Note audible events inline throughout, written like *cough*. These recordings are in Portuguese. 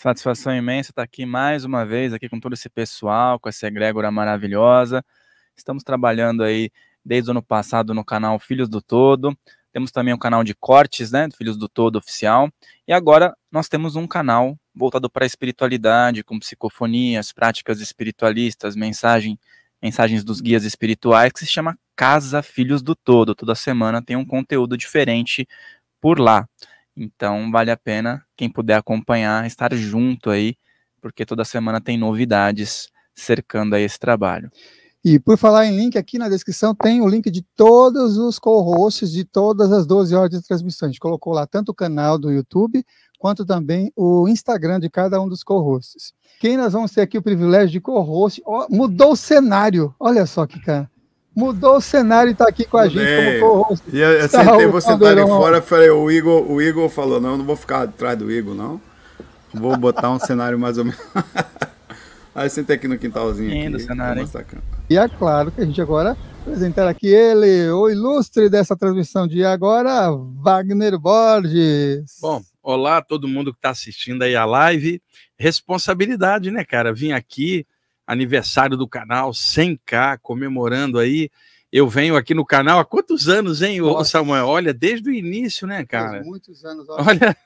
Satisfação imensa estar tá aqui mais uma vez, aqui com todo esse pessoal, com essa egrégora maravilhosa. Estamos trabalhando aí desde o ano passado no canal Filhos do Todo. Temos também um canal de cortes, né? Filhos do Todo Oficial. E agora nós temos um canal voltado para a espiritualidade, com psicofonias, práticas espiritualistas, mensagem, mensagens dos guias espirituais, que se chama Casa Filhos do Todo. Toda semana tem um conteúdo diferente por lá. Então vale a pena quem puder acompanhar, estar junto aí, porque toda semana tem novidades cercando aí esse trabalho. E por falar em link, aqui na descrição tem o link de todos os co-hosts de todas as 12 horas de transmissão. A gente colocou lá tanto o canal do YouTube, quanto também o Instagram de cada um dos co-hosts. Quem nós vamos ter aqui o privilégio de co-host? Oh, mudou o cenário. Olha só que cara mudou o cenário e tá aqui com a Mudei. gente como co-host. E eu, eu tá sentei você tá ali fora, falei, o Igor, o Igor falou, não, eu não vou ficar atrás do Igor, não. Vou botar um cenário mais ou menos. *laughs* Aí sentei aqui no quintalzinho. Lindo aqui, cenário, E é claro que a gente agora apresentar aqui ele, o ilustre dessa transmissão de agora, Wagner Borges. Bom, olá a todo mundo que está assistindo aí a live. Responsabilidade, né, cara? Vim aqui aniversário do canal, 100k, comemorando aí. Eu venho aqui no canal há quantos anos, hein, Nossa. Samuel? Olha, desde o início, né, cara? Faz muitos anos. Olha. olha... *laughs*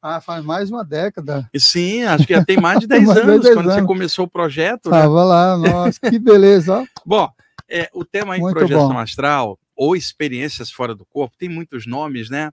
Ah, faz mais uma década. Sim, acho que já tem mais de 10 *laughs* mais anos 10 quando anos. você começou o projeto. Né? Tava né? lá, nossa, que beleza. Ó. *laughs* bom, é, o tema em projeção astral ou experiências fora do corpo, tem muitos nomes, né?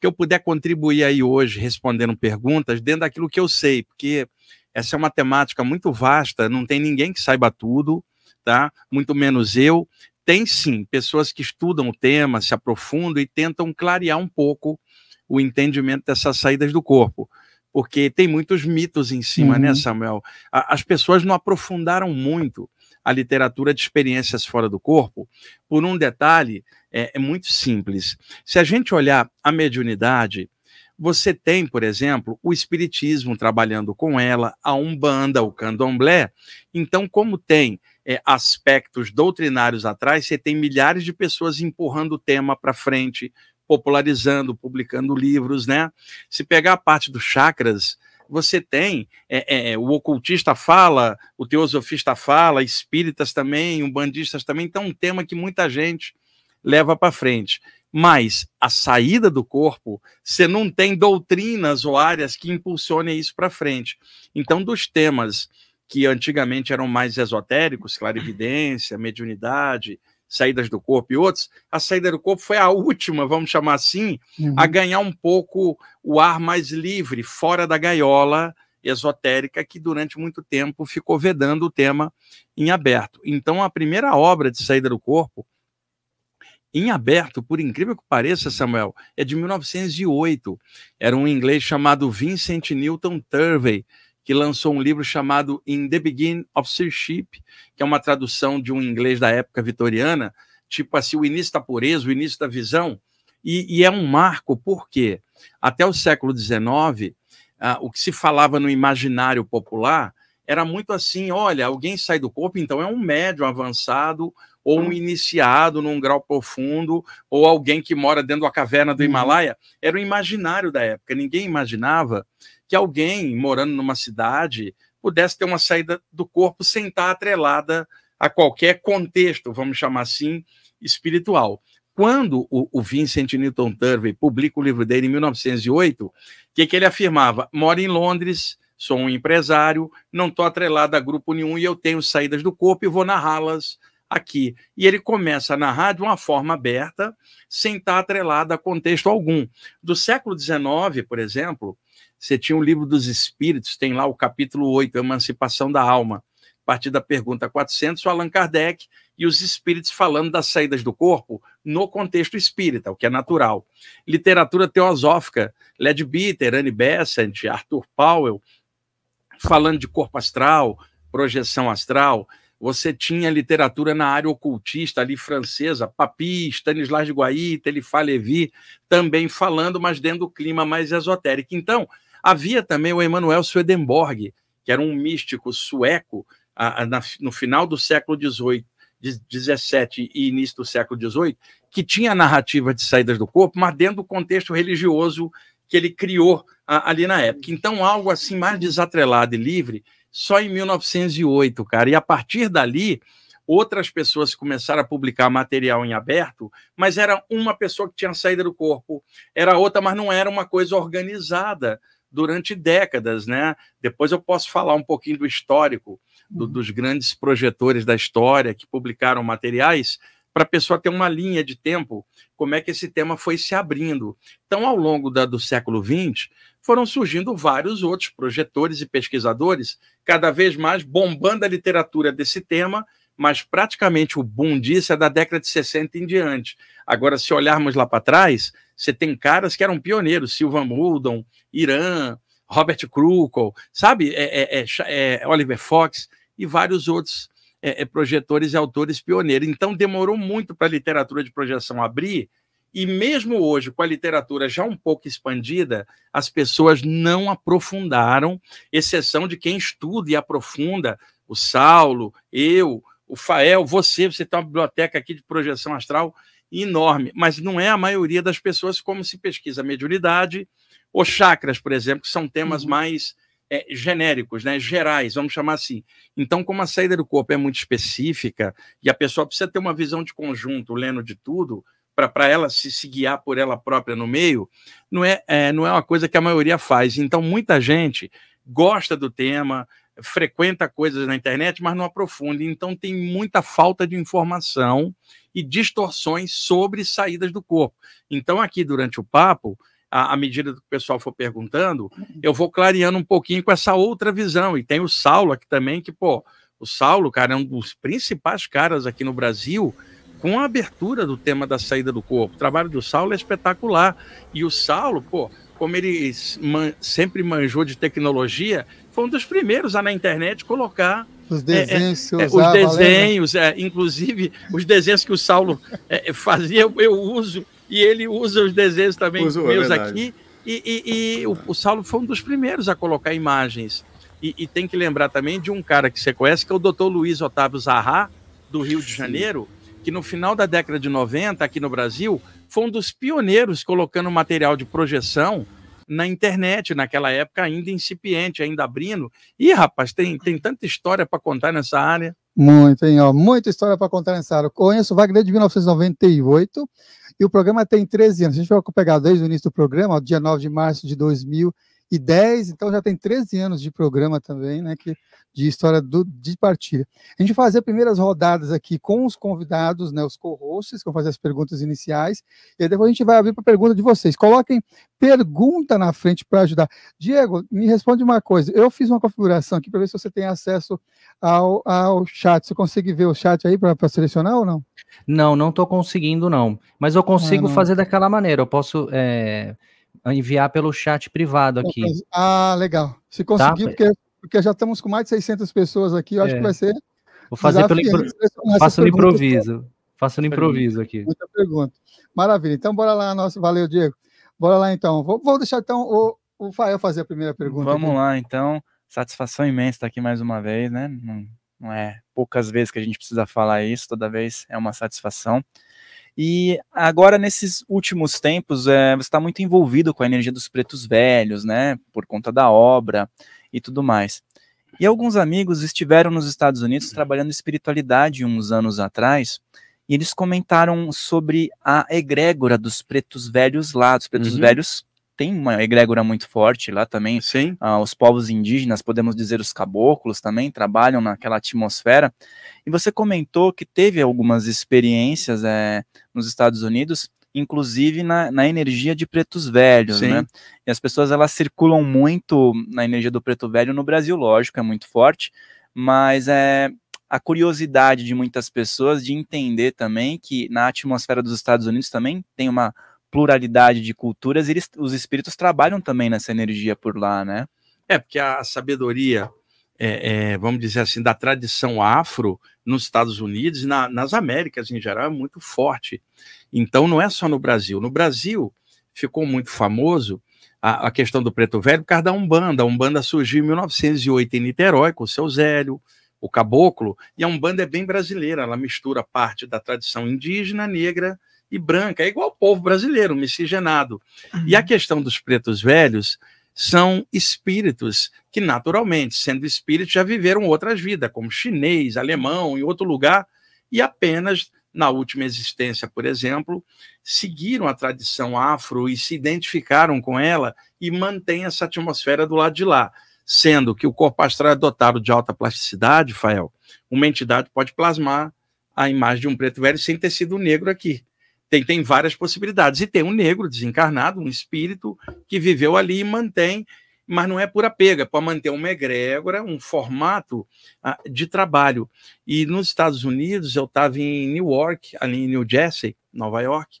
Que eu puder contribuir aí hoje respondendo perguntas dentro daquilo que eu sei, porque essa é uma temática muito vasta, não tem ninguém que saiba tudo, tá? Muito menos eu. Tem sim pessoas que estudam o tema, se aprofundam e tentam clarear um pouco o entendimento dessas saídas do corpo porque tem muitos mitos em cima, né, uhum. né, Samuel? as pessoas não aprofundaram muito a literatura de experiências fora do corpo por um detalhe é, é muito simples. Se a gente olhar a mediunidade você tem, por exemplo, o espiritismo trabalhando com ela, a umbanda, o candomblé. Então, como tem é, aspectos doutrinários atrás, você tem milhares de pessoas empurrando o tema para frente, popularizando, publicando livros, né? Se pegar a parte dos chakras, você tem é, é, o ocultista fala, o teosofista fala, espíritas também, umbandistas também, então é um tema que muita gente leva para frente. Mas a saída do corpo, você não tem doutrinas ou áreas que impulsionem isso para frente. Então, dos temas que antigamente eram mais esotéricos, clarividência, mediunidade, saídas do corpo e outros, a saída do corpo foi a última, vamos chamar assim, uhum. a ganhar um pouco o ar mais livre, fora da gaiola esotérica que durante muito tempo ficou vedando o tema em aberto. Então, a primeira obra de saída do corpo em aberto, por incrível que pareça, Samuel, é de 1908. Era um inglês chamado Vincent Newton Turvey, que lançou um livro chamado In the Beginning of Sirship, que é uma tradução de um inglês da época vitoriana, tipo assim, o início da pureza, o início da visão. E, e é um marco, porque até o século XIX, ah, o que se falava no imaginário popular era muito assim: olha, alguém sai do corpo, então é um médium avançado, ou um iniciado num grau profundo, ou alguém que mora dentro da caverna do uhum. Himalaia, era o imaginário da época. Ninguém imaginava que alguém morando numa cidade pudesse ter uma saída do corpo sem estar atrelada a qualquer contexto, vamos chamar assim, espiritual. Quando o, o Vincent Newton Turvey publica o livro dele em 1908, o que, que ele afirmava? Moro em Londres, sou um empresário, não estou atrelado a grupo nenhum e eu tenho saídas do corpo e vou narrá-las aqui. E ele começa a narrar de uma forma aberta, sem estar atrelada a contexto algum. Do século XIX, por exemplo, você tinha o livro dos Espíritos, tem lá o capítulo 8, Emancipação da Alma. A partir da pergunta 400, o Allan Kardec e os espíritos falando das saídas do corpo no contexto espírita, o que é natural. Literatura teosófica, Ledbetter, Anne Besant, Arthur Powell, falando de corpo astral, projeção astral, você tinha literatura na área ocultista ali francesa, Papi, Stanislas de Guaita, Elifá Levi, também falando, mas dentro do clima mais esotérico. Então, havia também o Emanuel Swedenborg, que era um místico sueco a, a, na, no final do século XVIII, XVII e início do século XVIII, que tinha a narrativa de saídas do corpo, mas dentro do contexto religioso que ele criou a, ali na época. Então, algo assim mais desatrelado e livre só em 1908, cara. E a partir dali, outras pessoas começaram a publicar material em aberto, mas era uma pessoa que tinha saída do corpo, era outra, mas não era uma coisa organizada durante décadas, né? Depois eu posso falar um pouquinho do histórico do, uhum. dos grandes projetores da história que publicaram materiais, para a pessoa ter uma linha de tempo, como é que esse tema foi se abrindo. Então, ao longo da, do século XX, foram surgindo vários outros projetores e pesquisadores, cada vez mais bombando a literatura desse tema, mas praticamente o boom disso é da década de 60 em diante. Agora, se olharmos lá para trás, você tem caras que eram pioneiros, Silvan Muldon, Irã, Robert Krukol, sabe, é, é, é, é, Oliver Fox e vários outros é, é, projetores e autores pioneiros. Então, demorou muito para a literatura de projeção abrir, e mesmo hoje, com a literatura já um pouco expandida, as pessoas não aprofundaram, exceção de quem estuda e aprofunda, o Saulo, eu, o Fael, você, você tem uma biblioteca aqui de projeção astral enorme, mas não é a maioria das pessoas como se pesquisa mediunidade ou chakras, por exemplo, que são temas uhum. mais é, genéricos, né, gerais, vamos chamar assim. Então, como a saída do corpo é muito específica e a pessoa precisa ter uma visão de conjunto, lendo de tudo, para ela se, se guiar por ela própria no meio, não é, é, não é uma coisa que a maioria faz. Então, muita gente gosta do tema, frequenta coisas na internet, mas não aprofunda. Então, tem muita falta de informação e distorções sobre saídas do corpo. Então, aqui durante o papo, à, medida que o pessoal for perguntando, uhum. eu vou clareando um pouquinho com essa outra visão. E tem o Saulo aqui também, que, pô, o Saulo, cara, é um dos principais caras aqui no Brasil com a abertura do tema da saída do corpo. O trabalho do Saulo é espetacular. E o Saulo, pô, como ele man sempre manjou de tecnologia, foi um dos primeiros a na internet colocar os é, é, é, desenhos, é, é, é, os desenhos inclusive os desenhos que o Saulo fazia, eu, eu uso e ele usa os desenhos também é meus é aqui. E, e, e o, o, Saulo foi um dos primeiros a colocar imagens. E, e, tem que lembrar também de um cara que você conhece, que é o doutor Luiz Otávio Zarrá, do Rio de Janeiro, Sim. que no final da década de 90, aqui no Brasil, foi um dos pioneiros colocando material de projeção na internet, naquela época ainda incipiente, ainda abrindo. E, rapaz, tem, tem tanta história para contar nessa área. Muito, hein? Ó, muita história para contar nessa área. Eu conheço o Wagner de 1998, e o programa tem 13 anos. A gente vai pegar desde o início do programa, dia 9 de março de 2000 e 10, então já tem 13 anos de programa também, né, que, de história do, de partilha. A gente fazia primeiras rodadas aqui com os convidados, né, os co-hosts, que vão fazer as perguntas iniciais, e depois a gente vai abrir para a pergunta de vocês. Coloquem pergunta na frente para ajudar. Diego, me responde uma coisa. Eu fiz uma configuração aqui para ver se você tem acesso ao, ao chat. Você consegue ver o chat aí para selecionar ou não? Não, não estou conseguindo, não. Mas eu consigo é, fazer daquela maneira. Eu posso... É enviar pelo chat privado aqui. Ah, legal. Se tá? conseguir, tá? porque, porque já estamos com mais de 600 pessoas aqui, eu acho é. que vai ser. Vou fazer pelo impro... Faço improviso. Faço no improviso aqui. Muita pergunta. Maravilha. Então, bora lá, nosso. Valeu, Diego. Bora lá, então. Vou, vou deixar, então, o, o Fael fazer a primeira pergunta. Vamos aqui. lá, então. Satisfação imensa estar aqui mais uma vez, né? Não, não é poucas vezes que a gente precisa falar isso, toda vez é uma satisfação. E agora, nesses últimos tempos, é, você está muito envolvido com a energia dos pretos velhos, né? Por conta da obra e tudo mais. E alguns amigos estiveram nos Estados Unidos trabalhando espiritualidade uns anos atrás, e eles comentaram sobre a egrégora dos pretos velhos lá, dos pretos uhum. velhos tem uma egrégora muito forte lá também. Sim. Ah, os povos indígenas, podemos dizer os caboclos também, trabalham naquela atmosfera. E você comentou que teve algumas experiências é, nos Estados Unidos, inclusive na, na energia de pretos velhos, Sim. né? E as pessoas elas circulam muito na energia do preto velho no Brasil, lógico, é muito forte, mas é, a curiosidade de muitas pessoas de entender também que na atmosfera dos Estados Unidos também tem uma pluralidade de culturas, eles, os espíritos trabalham também nessa energia por lá, né? É, porque a sabedoria, é, é, vamos dizer assim, da tradição afro nos Estados Unidos, na, nas Américas em geral, é muito forte. Então, não é só no Brasil. No Brasil, ficou muito famoso a, a, questão do preto velho por causa da Umbanda. A Umbanda surgiu em 1908 em Niterói, com o seu Zélio, o Caboclo, e a Umbanda é bem brasileira, ela mistura parte da tradição indígena, negra e branca, é igual o povo brasileiro, miscigenado. Uhum. E a questão dos pretos velhos são espíritos que, naturalmente, sendo espíritos, já viveram outras vidas, como chinês, alemão, em outro lugar, e apenas na última existência, por exemplo, seguiram a tradição afro e se identificaram com ela e mantêm essa atmosfera do lado de lá. Sendo que o corpo astral é dotado de alta plasticidade, Fael, uma entidade pode plasmar a imagem de um preto velho sem ter sido negro aqui tem, tem várias possibilidades. E tem um negro desencarnado, um espírito que viveu ali e mantém, mas não é pura pega, é para manter uma egrégora, um formato ah, de trabalho. E nos Estados Unidos, eu estava em New York, ali em New Jersey, Nova York,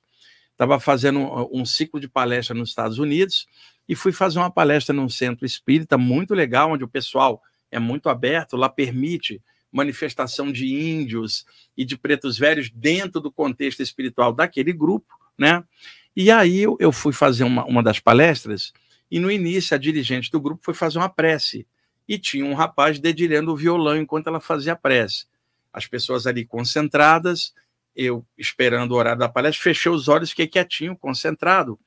estava fazendo um, ah, um ciclo de palestra nos Estados Unidos e fui fazer uma palestra num centro espírita muito legal, onde o pessoal é muito aberto, lá permite manifestação de índios e de pretos velhos dentro do contexto espiritual daquele grupo, né? E aí eu, fui fazer uma, uma das palestras e no início a dirigente do grupo foi fazer uma prece e tinha um rapaz dedilhando o violão enquanto ela fazia a prece. As pessoas ali concentradas, eu esperando o horário da palestra, fechei os olhos, fiquei quietinho, concentrado.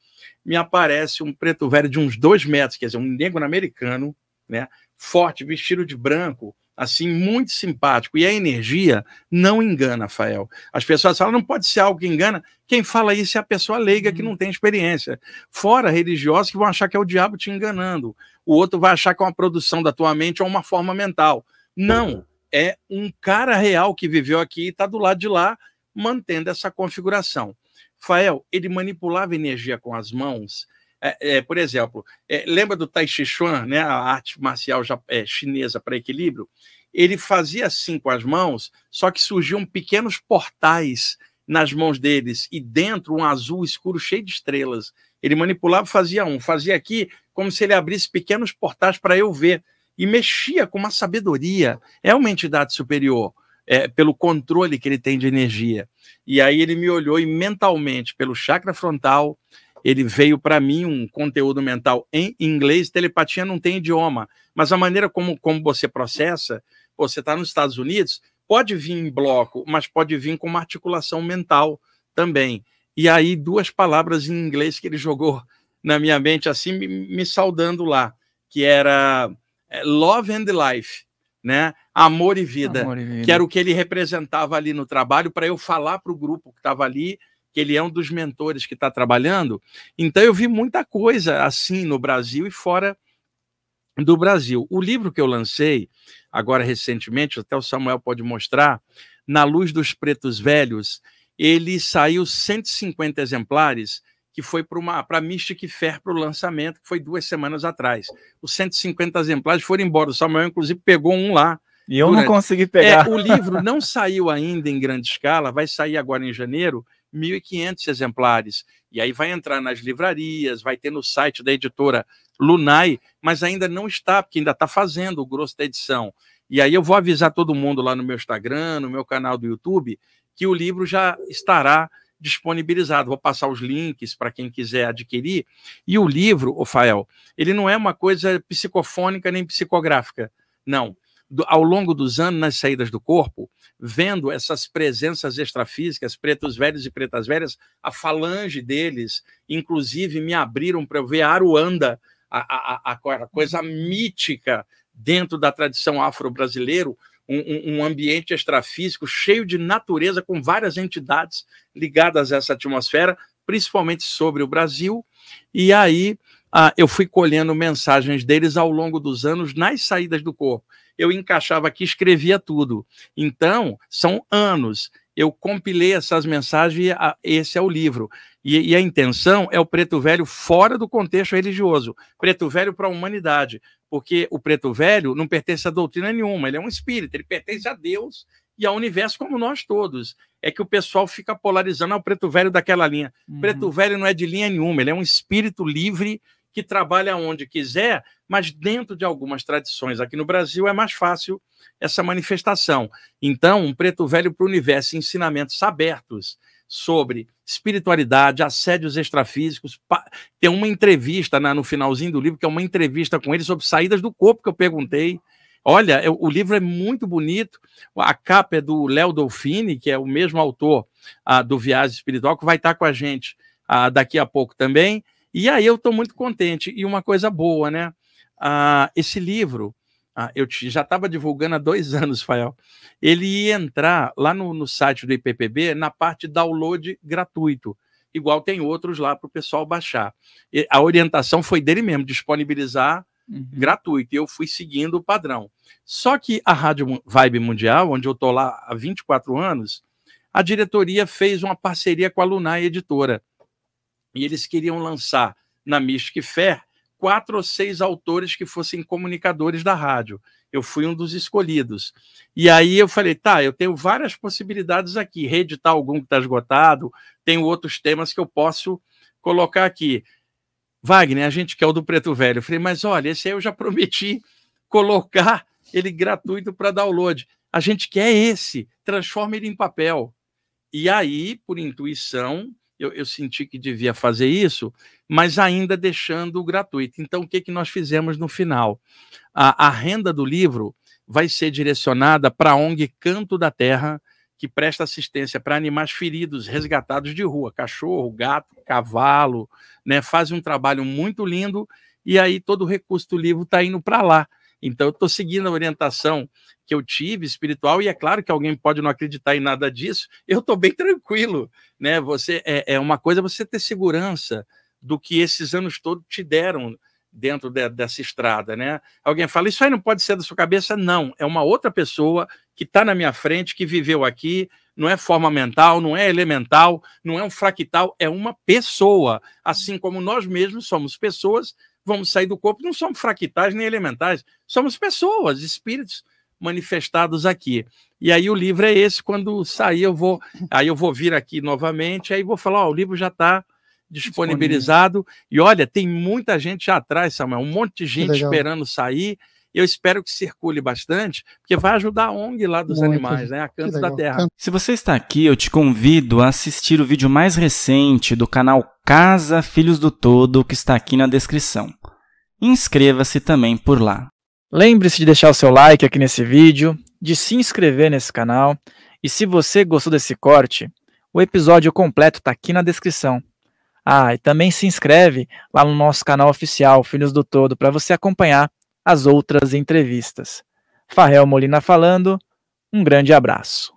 Me aparece um preto velho de uns dois metros, quer dizer, um negro americano, né, forte, vestido de branco, assim, muito simpático. E a energia não engana, Fael. As pessoas falam, não pode ser algo que engana. Quem fala isso é a pessoa leiga que uhum. não tem experiência. Fora religiosos que vão achar que é o diabo te enganando. O outro vai achar que é uma produção da tua mente ou uma forma mental. Não. É um cara real que viveu aqui e está do lado de lá, mantendo essa configuração. Fael, ele manipulava energia com as mãos é, é, por exemplo, é, lembra do Tai Chi Chuan, né, a arte marcial é, chinesa para equilíbrio? Ele fazia assim com as mãos, só que surgiam pequenos portais nas mãos deles e dentro um azul escuro cheio de estrelas. Ele manipulava, fazia um, fazia aqui como se ele abrisse pequenos portais para eu ver e mexia com uma sabedoria. É uma entidade superior. É, pelo controle que ele tem de energia. E aí ele me olhou e mentalmente, pelo chakra frontal, ele veio para mim um conteúdo mental em inglês, telepatia não tem idioma, mas a maneira como, como você processa, você está nos Estados Unidos, pode vir em bloco, mas pode vir com uma articulação mental também. E aí, duas palavras em inglês que ele jogou na minha mente, assim, me, me saudando lá, que era eh, love and life, né? Amor e vida, Amor e vida. que era o que ele representava ali no trabalho, para eu falar para o grupo que estava ali que ele é um dos mentores que está trabalhando. Então eu vi muita coisa assim no Brasil e fora do Brasil. O livro que eu lancei agora recentemente, até o Samuel pode mostrar, Na Luz dos Pretos Velhos, ele saiu 150 exemplares, que foi para a Mystic Fair para o lançamento, que foi duas semanas atrás. Os 150 exemplares foram embora. O Samuel, inclusive, pegou um lá. E eu durante... não consegui pegar. É, o livro não saiu ainda em grande escala, vai sair agora em janeiro, 1.500 exemplares. E aí vai entrar nas livrarias, vai ter no site da editora Lunai, mas ainda não está, porque ainda está fazendo o grosso da edição. E aí eu vou avisar todo mundo lá no meu Instagram, no meu canal do YouTube, que o livro já estará disponibilizado. Vou passar os links para quem quiser adquirir. E o livro, Ofael, ele não é uma coisa psicofônica nem psicográfica. Não ao longo dos anos nas saídas do corpo, vendo essas presenças extrafísicas, pretos velhos e pretas velhas, a falange deles, inclusive me abriram para eu ver a Aruanda, a, a, a coisa mítica dentro da tradição afro-brasileira, um, um, ambiente extrafísico cheio de natureza, com várias entidades ligadas a essa atmosfera, principalmente sobre o Brasil. E aí ah, eu fui colhendo mensagens deles ao longo dos anos nas saídas do corpo. Eu encaixava aqui, escrevia tudo. Então, são anos. Eu compilei essas mensagens e a, esse é o livro. E, e a intenção é o preto velho fora do contexto religioso preto velho para a humanidade porque o preto velho não pertence a doutrina nenhuma, ele é um espírito, ele pertence a Deus e ao universo como nós todos. É que o pessoal fica polarizando ao ah, preto velho daquela linha. Uhum. Preto velho não é de linha nenhuma, ele é um espírito livre que trabalha onde quiser, mas dentro de algumas tradições. Aqui no Brasil é mais fácil essa manifestação. Então, um preto velho para o universo, ensinamentos abertos sobre espiritualidade, assédios extrafísicos. Tem uma entrevista né, no finalzinho do livro, que é uma entrevista com ele sobre saídas do corpo, que eu perguntei. Olha, é, o livro é muito bonito. A capa é do Léo Dolfini, que é o mesmo autor ah, do Viagem Espiritual, que vai estar com a gente ah, daqui a pouco também. E aí eu estou muito contente. E uma coisa boa, né? Ah, esse livro, ah, eu já estava divulgando há dois *laughs* anos, Fael. Ele ia entrar lá no, no site do IPPB na parte download gratuito igual tem outros lá para o pessoal baixar. E a orientação foi dele mesmo, disponibilizar uhum. gratuito. E eu fui seguindo o padrão. Só que a Rádio Vibe Mundial, onde eu estou lá há 24 anos, a diretoria fez uma parceria com a Lunar Editora. E eles queriam lançar na Mystic Fair quatro ou seis autores que fossem comunicadores da rádio. Eu fui um dos escolhidos. E aí eu falei, tá, eu tenho várias possibilidades aqui, reeditar tá algum que está esgotado, tenho outros temas que eu posso colocar aqui. Wagner, a gente quer o do Preto Velho. Eu falei, mas olha, esse aí eu já prometi colocar ele gratuito para download. A gente quer esse, transforma ele em papel. E aí, por intuição, eu, eu, senti que devia fazer isso, mas ainda deixando o gratuito. Então, o que, que nós fizemos no final? A, a renda do livro vai ser direcionada para a ONG Canto da Terra, que presta assistência para animais feridos, resgatados de rua, cachorro, gato, cavalo, né? Faz um trabalho muito lindo e aí todo o recurso do livro está indo para lá. Então, eu estou seguindo a orientação que eu tive espiritual, e é claro que alguém pode não acreditar em nada disso, eu estou bem tranquilo. Né? Você é, é uma coisa você ter segurança do que esses anos todos te deram, dentro de, dessa estrada, né? Alguém fala, isso aí não pode ser da sua cabeça. Não, é uma outra pessoa que está na minha frente, que viveu aqui, não é forma mental, não é elemental, não é um fractal, é uma pessoa. Assim como nós mesmos somos pessoas, vamos sair do corpo, não somos fractais nem elementais, somos pessoas, espíritos manifestados aqui. E aí o livro é esse, quando sair eu vou, aí eu vou vir aqui novamente, aí vou falar, ó, o livro já está disponibilizado. E olha, tem muita gente já atrás, Samuel, um monte de gente esperando sair. Eu espero que circule bastante, porque vai ajudar a ONG lá dos Muito animais, né? A Canto da Terra. Se você está aqui, eu te convido a assistir o vídeo mais recente do canal Casa Filhos do Todo, que está aqui na descrição. Inscreva-se também por lá. Lembre-se de deixar o seu like aqui nesse vídeo, de se inscrever nesse canal, e se você gostou desse corte, o episódio completo está aqui na descrição. Ah, e também se inscreve lá no nosso canal oficial Filhos do Todo para você acompanhar as outras entrevistas. Farrell Molina falando, um grande abraço.